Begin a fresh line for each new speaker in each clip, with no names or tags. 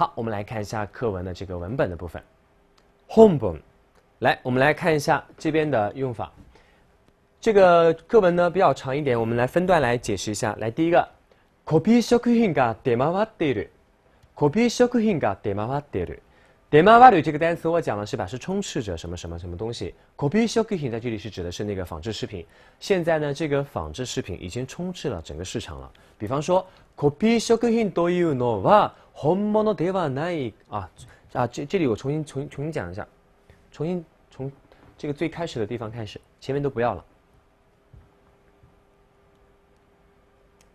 好，我们来看一下课文的这个文本的部分。home 本，来我们来看一下这边的用法。这个课文呢比较长一点，我们来分段来解释一下。来，第一个，copy shokuhin ga d e m a w a t e r u c o s h o k h i n ga d e m a w a e r d e m a a t t e r 这个单词我讲了是表示充斥着什么什么什么东西？copy s h o k h i n 在这里是指的是那个仿制食品。现在呢，这个仿制食品已经充斥了整个市场了。比方说，copy shokuhin do u n o a 本物ではない。啊啊，这这里我重新、重、重新讲一下，重新从这个最开始的地方开始，前面都不要了。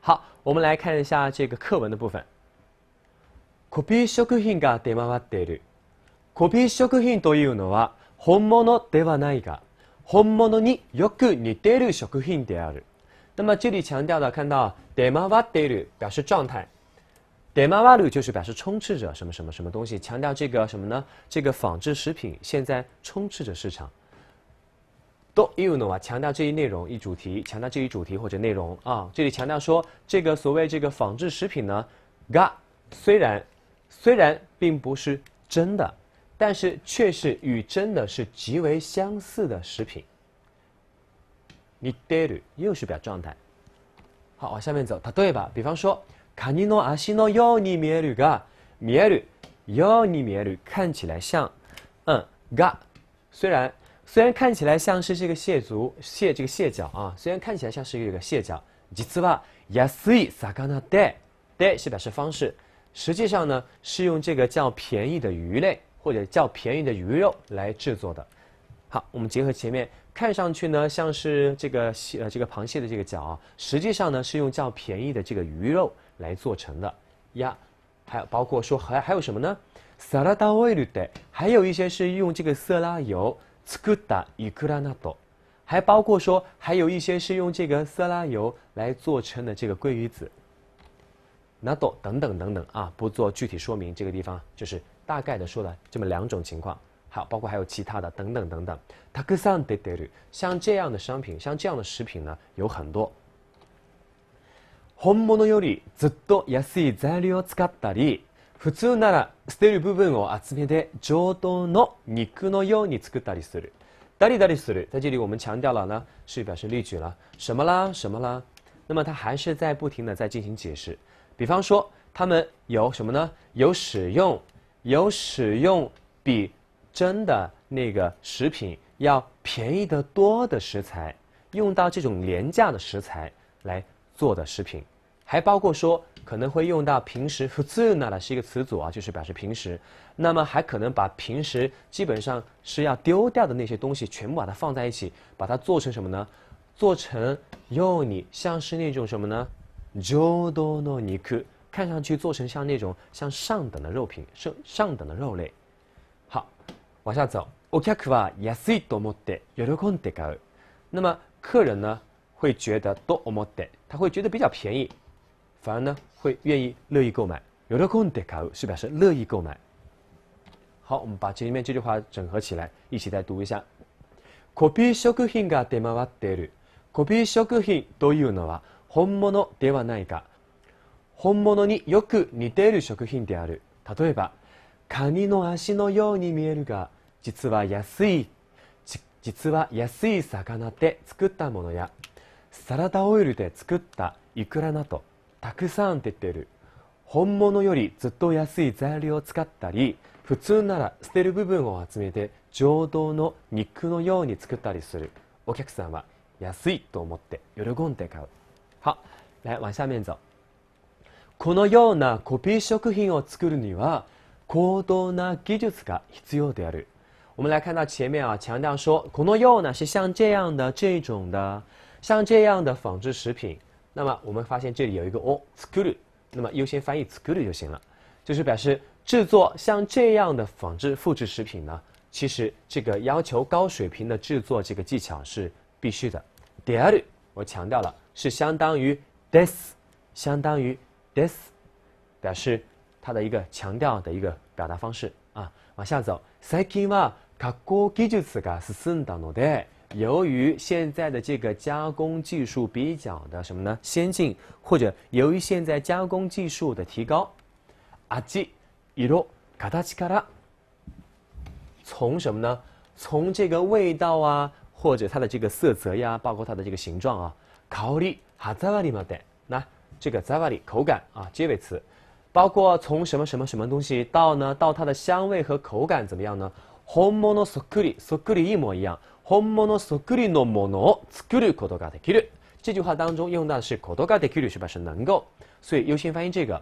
好，我们来看一下这个课文的部分。コピー食品が出回っている。コピー食品というのは本物ではないが、本物によく似ている食品である。那么这里强调的，看到出回っている表示状态。de ma v a lu 就是表示充斥着什么什么什么东西，强调这个什么呢？这个仿制食品现在充斥着市场。do you know 啊？强调这一内容一主题，强调这一主题或者内容啊？这里强调说这个所谓这个仿制食品呢，ga 虽然虽然并不是真的，但是却是与真的是极为相似的食品。你 i de l 又是表状态。好，往下面走，它对吧？比方说。卡尼诺阿西诺う尼米えるが、見える、ように見え看起来像，嗯，嘎，虽然虽然看起来像是这个蟹足、蟹这个蟹脚啊，虽然看起来像是一个蟹脚。実は安い魚かなで、で、是表示方式，实际上呢是用这个较便宜的鱼类或者较便宜的鱼肉来制作的。好，我们结合前面，看上去呢像是这个蟹呃这个螃蟹的这个脚啊，实际上呢是用较便宜的这个鱼肉来做成的呀，还有包括说还还有什么呢？サラダオイル的，还有一些是用这个色拉油つくだいくらなど，还包括说还有一些是用这个色拉油来做成的这个鲑鱼子纳豆等等等等啊，不做具体说明，这个地方就是大概的说了这么两种情况。好，包括还有其他的等等等等。る像这样的商品，像这样的食品呢有很多。本物よりずっと安い材料を使ったり、普通なら捨てる部分を集め上等の肉のように作ったりする。する。在这里我们强调了呢，是表示例举了什么啦，什么啦。那么它还是在不停的在进行解释。比方说，他们有什么呢？有使用，有使用比。真的那个食品要便宜得多的食材，用到这种廉价的食材来做的食品，还包括说可能会用到平时 f u z n 的是一个词组啊，就是表示平时。那么还可能把平时基本上是要丢掉的那些东西，全部把它放在一起，把它做成什么呢？做成用你像是那种什么呢肉多 d o q 看上去做成像那种像上等的肉品，上上等的肉类。往下走。お客は安いと思って喜んで買う。那么客人呢会觉得と思って，他会觉得比较便宜，反而呢会愿意乐意购买。喜んで買う是表示乐意购买。好，我们把这里面这句话整合起来，一起再读一下。コピー食品が出回っている。コピー食品というのは本物ではないか。本物によく似ている食品である。例えば、カニの足のように見えるが、実は安い実は安い魚で作ったものやサラダオイルで作ったイクラなどたくさん出てる本物よりずっと安い材料を使ったり普通なら捨てる部分を集めて浄土の肉のように作ったりするお客さんは安いと思って喜んで買うは来往下面走このようなコピー食品を作るには高等な技術が必要である我们来看到前面啊，强调说，苦诺柚呢是像这样的这种的，像这样的仿制食品。那么我们发现这里有一个 o，skulu，那么优先翻译 skulu 就行了，就是表示制作像这样的仿制复制食品呢，其实这个要求高水平的制作这个技巧是必须的。第二句我强调了，是相当于 this，相当于 this，表示它的一个强调的一个表达方式啊。往下走，second one。加工技就が進んだ当的。由于现在的这个加工技术比较的什么呢？先进，或者由于现在加工技术的提高，阿吉伊罗卡达奇卡拉，从什么呢？从这个味道啊，或者它的这个色泽呀，包括它的这个形状啊，卡奥里哈萨瓦里嘛的。那这个萨瓦里口感啊，结尾词，包括从什么什么什么东西到呢？到它的香味和口感怎么样呢？本物の作り、作りもや、本物 o s りのものを作ることができる。这句话当中用到的是“ことができる”（ e ゅば是表示能够，所以优先翻译这个。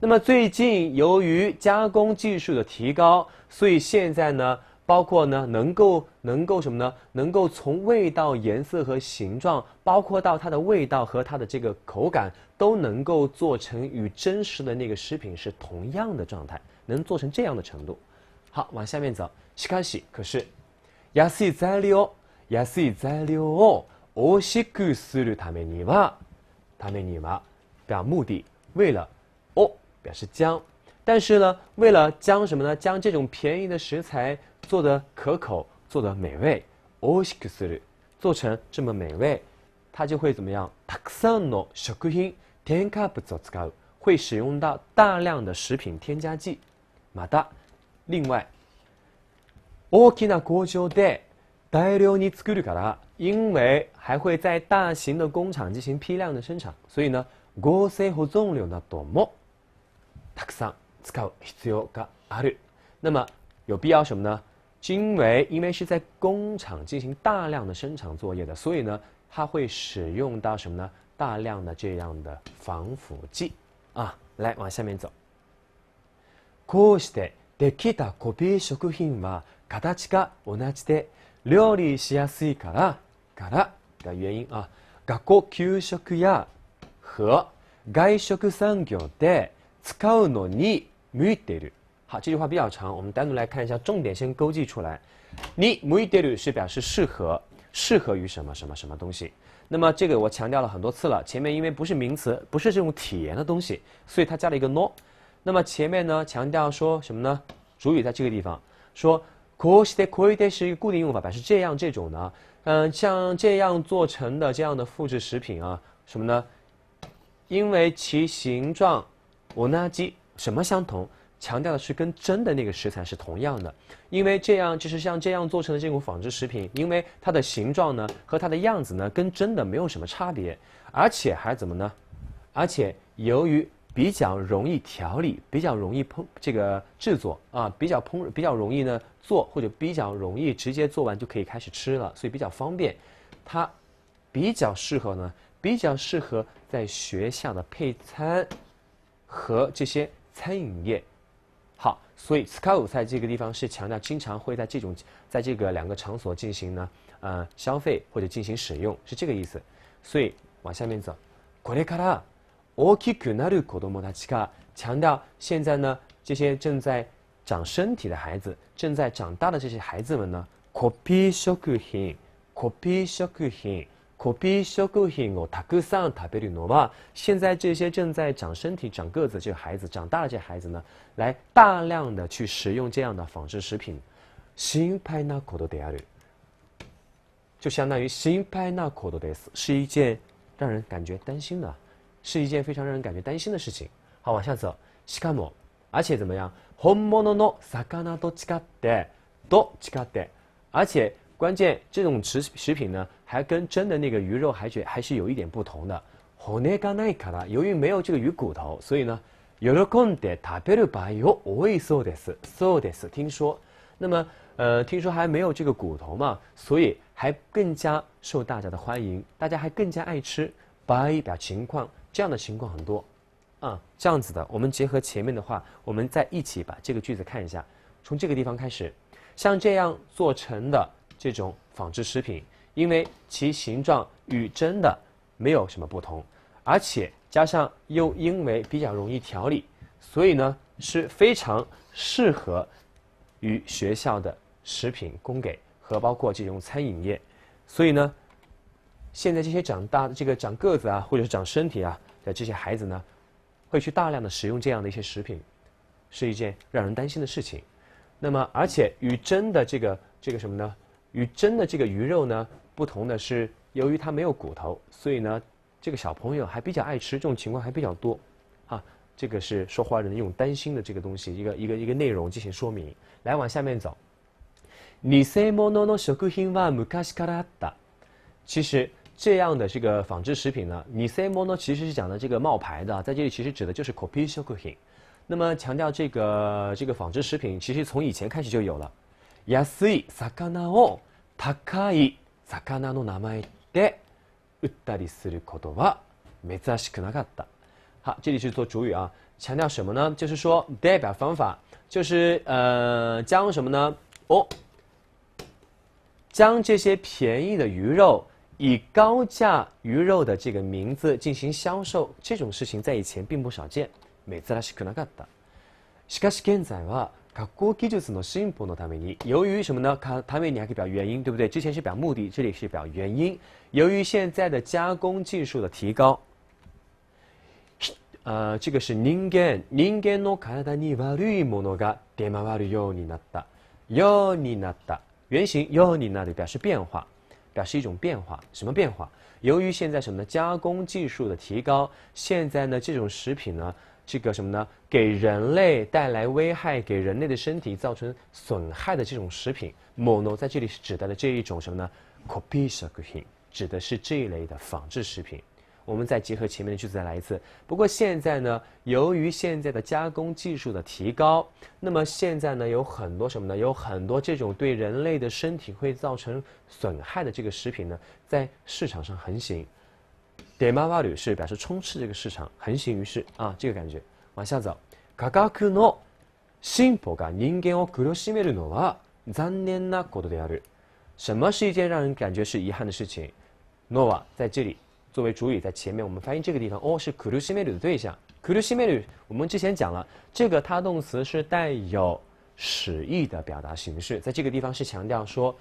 那么最近由于加工技术的提高，所以现在呢，包括呢，能够能够什么呢？能够从味道、颜色和形状，包括到它的味道和它的这个口感，都能够做成与真实的那个食品是同样的状态，能做成这样的程度。好，往下面走。しかし、可是、安い材料、安い材料を、を仕組するためには、ためには，表目的，为了，哦，表示将。但是呢，为了将什么呢？将这种便宜的食材做的可口，做的美味，をしくする，做成这么美味，它就会怎么样？たくさんの食品添加物を使う，会使用到大量的食品添加剂。マダ。另外，大きな国酒で大量に作るから、因为还会在大型的工厂进行批量的生产，所以呢，保存保存量の多めたくさん使う必要がある。那么有必要什么呢？因为因为是在工厂进行大量的生产作业的，所以呢，它会使用到什么呢？大量的这样的防腐剂。啊，来往下面走。こうして。できたコピー食品は形が同じで料理しやすいからからが原因あ学校給食や和外食産業で使うのに向いている。好，这句话比较长，我们单独来看一下重点，先勾记出来。你向いてる是表示适合，适合于什么什么什么东西。那么这个我强调了很多次了，前面因为不是名词，不是这种体验的东西，所以它加了一个 no。那么前面呢强调说什么呢？主语在这个地方说，c こうしてこ t で是一个固定用法表示这样这种的，嗯，像这样做成的这样的复制食品啊，什么呢？因为其形状，我那鸡什么相同？强调的是跟真的那个食材是同样的。因为这样就是像这样做成的这种仿制食品，因为它的形状呢和它的样子呢跟真的没有什么差别，而且还怎么呢？而且由于比较容易调理，比较容易烹这个制作啊，比较烹比较容易呢做，或者比较容易直接做完就可以开始吃了，所以比较方便。它比较适合呢，比较适合在学校的配餐和这些餐饮业。好，所以 s o u t 在这个地方是强调经常会在这种在这个两个场所进行呢呃消费或者进行使用，是这个意思。所以往下面走，これから。オキクナリコドモタキ强调，现在呢，这些正在长身体的孩子，正在长大的这些孩子们呢，コピーショコピーショコピーショをたくさん食べるのは，现在这些正在长身体、长个子，这孩子长大了，这孩子呢，来大量的去食用这样的仿制食品，シンパナコドデア就相当于シンパナコドデ是一件让人感觉担心的。是一件非常让人感觉担心的事情。好，往下走，しかも，而且怎么样？而且关键，这种食食品呢，还跟真的那个鱼肉、海水还是有一点不同的。由于没有这个鱼骨头，所以呢，有了空的，特别的白哟，我一说的是，说的听说，那么，呃，听说还没有这个骨头嘛，所以还更加受大家的欢迎，大家还更加爱吃。白一表情况。这样的情况很多，啊，这样子的，我们结合前面的话，我们再一起把这个句子看一下。从这个地方开始，像这样做成的这种仿制食品，因为其形状与真的没有什么不同，而且加上又因为比较容易调理，所以呢是非常适合于学校的食品供给和包括这种餐饮业。所以呢，现在这些长大的这个长个子啊，或者是长身体啊。这些孩子呢，会去大量的使用这样的一些食品，是一件让人担心的事情。那么，而且与真的这个这个什么呢？与真的这个鱼肉呢不同的是，由于它没有骨头，所以呢，这个小朋友还比较爱吃，这种情况还比较多。啊，这个是说话人一种担心的这个东西，一个一个一个内容进行说明。来，往下面走。其实。这样的这个纺织食品呢，你 s a mono 呢其实是讲的这个冒牌的，在这里其实指的就是 copy s h o k i n 那么强调这个这个纺织食品，其实从以前开始就有了。安 i 魚を高い魚の名前で売ったりする言葉 k ざ n a な a っ a 好，这里是做主语啊，强调什么呢？就是说代表方法，就是呃将什么呢？哦，将这些便宜的鱼肉。以高价鱼肉的这个名字进行销售这种事情在以前并不少见。每次拉西库纳嘎达，しかし現在は加工技術の進歩のために、由于什么呢？看，ために还可以表原因，对不对？之前是表目的，这里是表原因。由于现在的加工技术的提高，呃，这个是人間人間の体に悪いモノが電話悪ようになったようになった。原型ようになる表示变化。表示一种变化，什么变化？由于现在什么呢？加工技术的提高，现在呢这种食品呢，这个什么呢，给人类带来危害、给人类的身体造成损害的这种食品，mono 在这里是指代的这一种什么呢？コピー食品，指的是这一类的仿制食品。我们再结合前面的句子再来一次。不过现在呢，由于现在的加工技术的提高，那么现在呢，有很多什么呢？有很多这种对人类的身体会造成损害的这个食品呢，在市场上横行。点妈妈女是表示，充斥这个市场，横行于世啊，这个感觉。往下走，価格の信歩が人間を苦しめるのは残念なことである。什么是一件让人感觉是遗憾的事情？nova 在这里。作为主语在前面，我们翻译这个地方哦，是可鲁西梅吕的对象。可鲁西梅吕，我们之前讲了，这个它动词是带有使意的表达形式，在这个地方是强调说，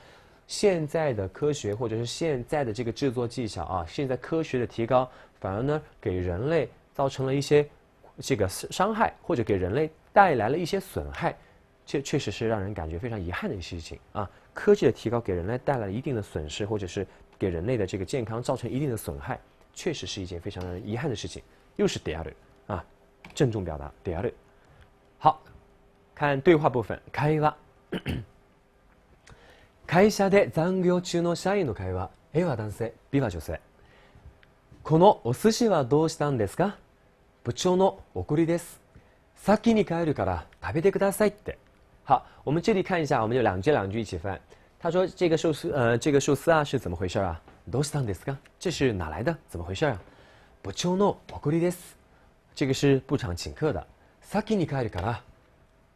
现在的科学或者是现在的这个制作技巧啊，现在科学的提高反而呢给人类造成了一些这个伤害，或者给人类带来了一些损害，这确实是让人感觉非常遗憾的一事情啊。科技的提高给人类带来了一定的损失，或者是。给人类的这个健康造成一定的损害，确实是一件非常遗憾的事情。又是 d e a r 啊，郑重表达 d e a r 好，看对话部分，会話。会社で残業中の社員の会話 A は男性 B は女性このお寿司はどうしたんですか部長の送りです先に帰るから食べてくださいって好我们这里看一下我们就两句两句一起他说：“这个寿司，呃，这个寿司啊，是怎么回事啊？どうしたんですか？这是哪来的？怎么回事啊？部長のご苦労です。这个是部长请客的。先に帰るから、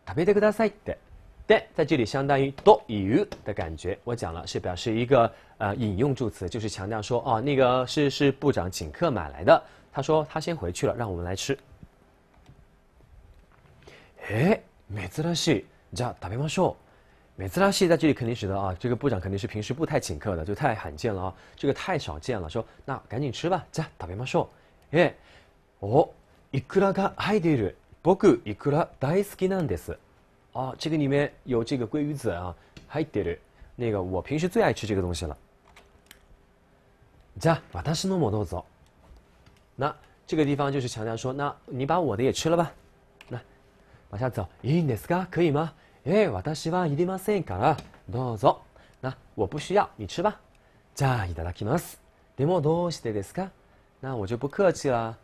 食べてください。的，在这里相当于‘多以’的感觉。我讲了，是表示一个呃引用助词，就是强调说，哦，那个是是部长请客买来的。他说他先回去了，让我们来吃。え、珍しい。じゃ、食べましょう。”每次拉西在这里肯定使得啊，这个部长肯定是平时不太请客的，就太罕见了啊，这个太少见了。说那赶紧吃吧，加打肥猫寿，耶！哦，いくらが入ってる。僕いくら大好きなんです。啊，这个里面有这个鲑鱼子啊，入ってる。那个我平时最爱吃这个东西了。加マタシノモド走。那这个地方就是强调说，那你把我的也吃了吧。那往下走。いいですか？可以吗？えー、私はいりませんから、どうぞ。な、我不需要、你吃吧。じゃあ、いただきます。でも、どうしてですかな我就不客气啦。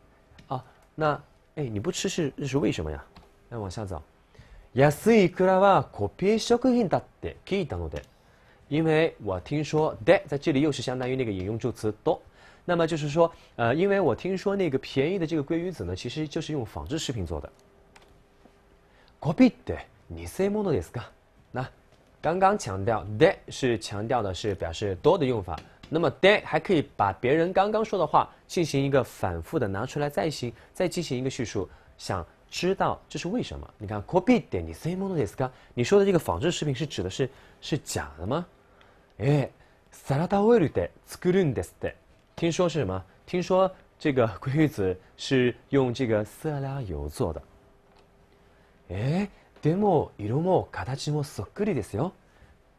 あ、な、え、你不吃是是为什么呀那往下走。安いくらはコピー食品だって聞いたので。因为我听说で在这里又是相当于那个引用助词都，那么就是说，呃，因为我听说那个便宜的这个鲑鱼子呢，其实就是用纺织食品做的。コピーって你 say 么多的是个，那刚刚强调 a t 是强调的是表示多的用法。那么 that 还可以把别人刚刚说的话进行一个反复的拿出来再行再进行一个叙述。想知道这是为什么？你看，copy 点你 say 么多的是个，你说的这个仿制食品是指的是是假的吗？诶，色拉调味绿的 s c h l i n 听说是什么？听说这个鲑子是用这个色拉油做的。诶。でも色も形もそっくりですよ。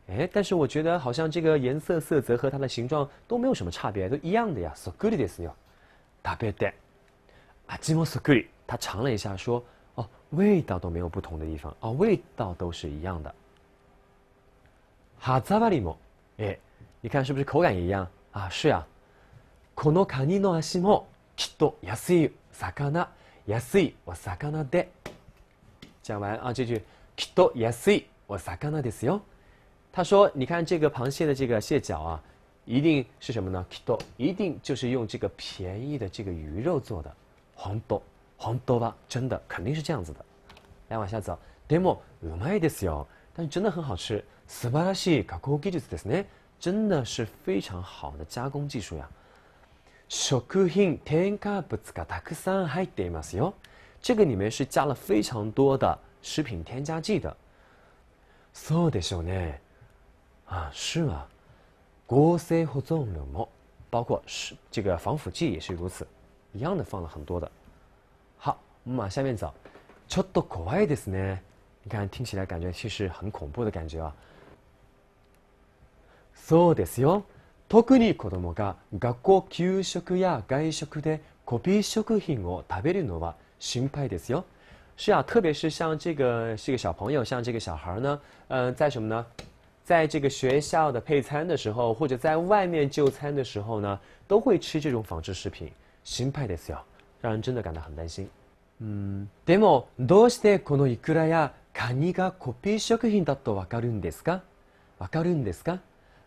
哎，但是我觉得好像这个颜色、色泽和它的形状都没有什么差别，都一样的呀。そっくりですよ。大変だ。味もそっくり。他尝了一下，说：“哦，味道都没有不同的地方，哦，味道都是一样的。”ハサバリも。哎，你看是不是口感也一样？啊，是呀。このカニの足もきっと安い魚、安いお魚で。讲完啊，这句きっと安い。我さかなですよ。他说：“你看这个螃蟹的这个蟹脚啊，一定是什么呢？きっと一定就是用这个便宜的这个鱼肉做的。黄多，黄多吧？真的肯定是这样子的。来往下走。でもうまいですよ。但真的很好吃。素晴らしい加工技術ですね。真的是非常好的加工技术呀。食品添加物がたくさん入っていますよ。”这个里面是加了非常多的食品添加剂的。そうですよね。啊，是吗？合成保存類も、包括是这个防腐剂也是如此，一样的放了很多的。好，我们往下面走。ちょっと怖いですね。你看，听起来感觉其实很恐怖的感觉啊。そうですよ。特に子供が学校給食や外食でコピー食品を食べるのは。心派的よ。是啊，特别是像这个这个小朋友，像这个小孩儿呢，嗯，在什么呢，在这个学校的配餐的时候，或者在外面就餐的时候呢，都会吃这种仿制食品，心派的哟，让人真的感到很担心。嗯，でもどうしてこのイクラやカニがコピー食品だとわかるんですか？わかるんですか？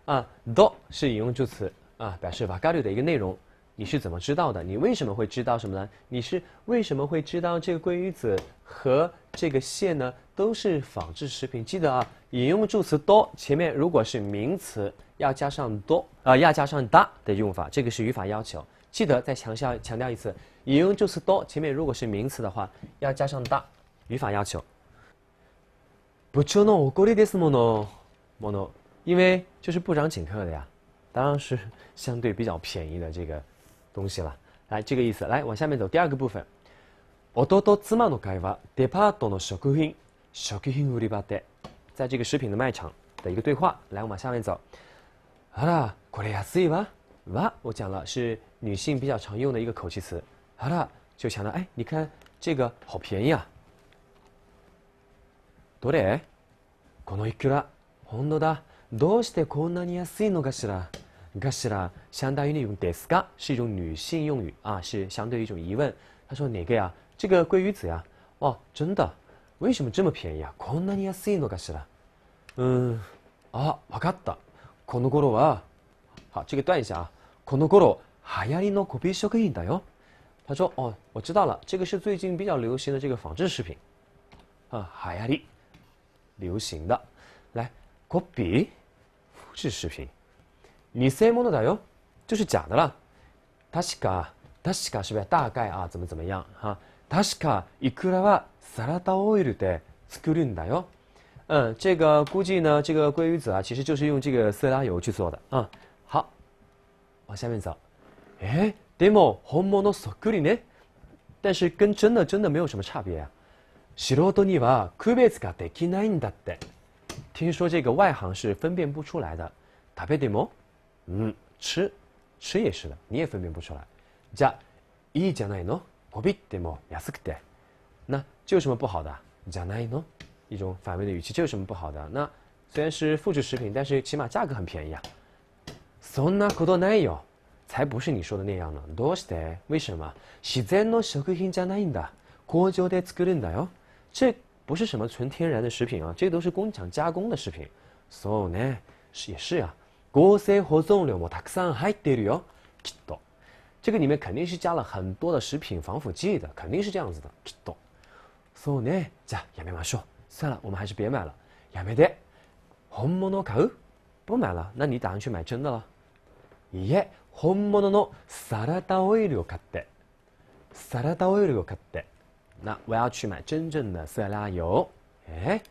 啊，ド是引用助词啊，表示“わかる”的一个内容。你是怎么知道的？你为什么会知道什么呢？你是为什么会知道这个鲑鱼子和这个蟹呢？都是仿制食品。记得啊，引用助词多前面如果是名词，要加上多啊，要加上哒的用法，这个是语法要求。记得再强调强调一次，引用助词多前面如果是名词的话，要加上哒，语法要求。不就那我国内的什么的，什么的，因为就是部长请客的呀，当然是相对比较便宜的这个。东西了，来，这个意思，来，往下面走。第二个部分，夫と妻の会話、デパートの食品、食品売り場で，在这个食品的卖场的一个对话，来，往下面走。あら、これ安いわ。わ，我讲了，是女性比较常用的一个口气词。あら，就想到，哎，你看这个好便宜啊。どれ、このいくら、本当だ。どうしてこんなに安いのかしら。开始了，相当于那种ですか，是一种女性用语啊，是相对一种疑问。他说哪个呀？这个鲑鱼子呀？哦，真的？为什么这么便宜啊？こんなに安いの、开始了。嗯，啊，わかった。このごは，好，这个断一下啊。このご流行のコピー小物だよ。他说哦，我知道了，这个是最近比较流行的这个仿制食品。啊，流行的，来，コピー，复制食品。偽物だよ、就是假的了。たしか、たしか是不是大概啊？怎么怎么样啊？たしかいくらはサラダオイルで作るんだよ。嗯，这个估计呢，这个鲑鱼子啊，其实就是用这个色拉油去做的。嗯，好，往下面走。でも本物の作りね？但是跟真的真的没有什么差别啊。しろにはクビスできないんだって。听说这个外行是分辨不出来的。食べても嗯，吃，吃也是的，你也分辨不出来。じゃ、いいじゃないの？こびても安くて。那这什么不好的じゃないの？一种反问的语气，这有什么不好的？那虽然是副食食品，但是起码价格很便宜啊。そんなことないよ。才不是你说的那样呢。どうして？为什么？自然の食品じゃないんだ。工場で作るんだよ。这不是什么纯天然的食品啊，这都是工厂加工的食品。そうね、是也是啊。合成保存量もたくさん入っているよ。きっと。这个里面肯定是加了很多的食品防腐剂的，肯定是这样子的。きっと。そうね。じゃあやめましょう。算了，我们还是别买了。やめて。本物買う？不买了。那你打算去买真的了？いえ、本物のサラダオイルを買って。サラダオイルを買って。那我要去买真正的色拉油。え、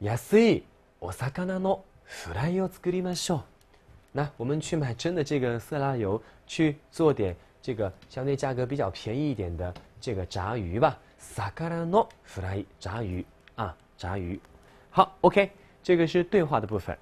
安いお魚のフライを作りましょう。那我们去买真的这个色拉油，去做点这个相对价格比较便宜一点的这个炸鱼吧。萨卡拉诺 fry，炸鱼啊，炸鱼。好，OK，这个是对话的部分。